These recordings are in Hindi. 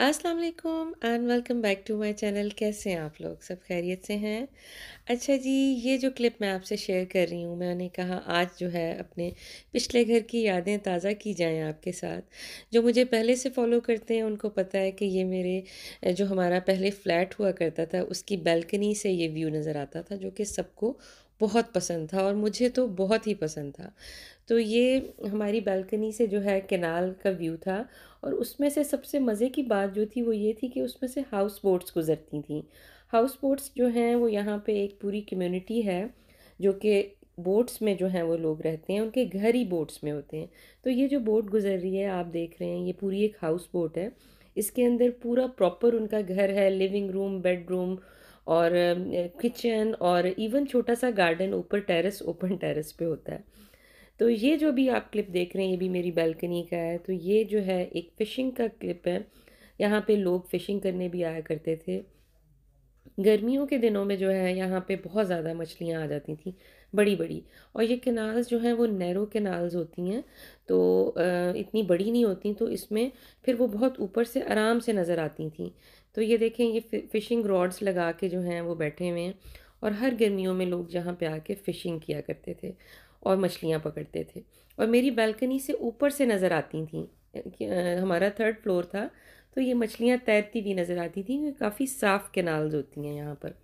Aslam and welcome back to my channel कैसे हैं आप लोग सब खैरियत से हैं अच्छा जी ये जो क्लिप मैं आपसे शेयर कर रही हूँ मैंने कहा आज जो है अपने पिछले घर की यादें ताज़ा की जाएं आपके साथ जो मुझे पहले से फॉलो करते हैं उनको पता है कि ये मेरे जो हमारा पहले फ्लैट हुआ करता था उसकी बैल्कनी से ये व्यू नज़र आता था जो कि सबको बहुत पसंद था और मुझे तो बहुत ही पसंद था तो ये हमारी बालकनी से जो है केनाल का व्यू था और उसमें से सबसे मज़े की बात जो थी वो ये थी कि उसमें से हाउस बोट्स गुजरती थी हाउस बोट्स जो हैं वो यहाँ पे एक पूरी कम्युनिटी है जो कि बोट्स में जो हैं वो लोग रहते हैं उनके घर ही बोट्स में होते हैं तो ये जो बोट गुजर रही है आप देख रहे हैं ये पूरी एक हाउस बोट है इसके अंदर पूरा प्रॉपर उनका घर है लिविंग रूम बेडरूम और किचन और इवन छोटा सा गार्डन ऊपर टेरेस ओपन टेरेस पे होता है तो ये जो भी आप क्लिप देख रहे हैं ये भी मेरी बैल्कनी का है तो ये जो है एक फ़िशिंग का क्लिप है यहाँ पे लोग फ़िशिंग करने भी आया करते थे गर्मियों के दिनों में जो है यहाँ पे बहुत ज़्यादा मछलियाँ आ जाती थी बड़ी बड़ी और ये कैनाल्स जो हैं वो नैरो कैनाल्स होती हैं तो इतनी बड़ी नहीं होती तो इसमें फिर वो बहुत ऊपर से आराम से नज़र आती थी तो ये देखें ये फ़िशिंग रॉड्स लगा के जो हैं वो बैठे हुए हैं और हर गर्मियों में लोग जहाँ पे आके फ़िशिंग किया करते थे और मछलियाँ पकड़ते थे और मेरी बालकनी से ऊपर से नज़र आती थी हमारा थर्ड फ्लोर था तो ये मछलियाँ तैरती हुई नज़र आती थी काफ़ी साफ़ कैनाल्स होती हैं यहाँ पर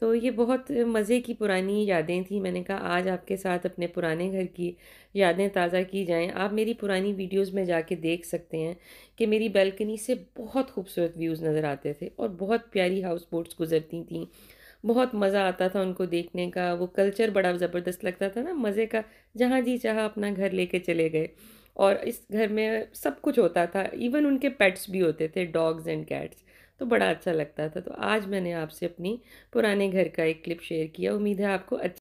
तो ये बहुत मज़े की पुरानी यादें थी मैंने कहा आज आपके साथ अपने पुराने घर की यादें ताज़ा की जाएं आप मेरी पुरानी वीडियोस में जाके देख सकते हैं कि मेरी बैलकनी से बहुत खूबसूरत व्यूज़ नज़र आते थे और बहुत प्यारी हाउस बोट्स गुजरती थी बहुत मज़ा आता था उनको देखने का वो कल्चर बड़ा ज़बरदस्त लगता था ना मज़े का जहाँ जी चाह अपना घर ले चले गए और इस घर में सब कुछ होता था इवन उनके पेट्स भी होते थे डॉग्स एंड कैट्स तो बड़ा अच्छा लगता था तो आज मैंने आपसे अपनी पुराने घर का एक क्लिप शेयर किया उम्मीद है आपको अच्छा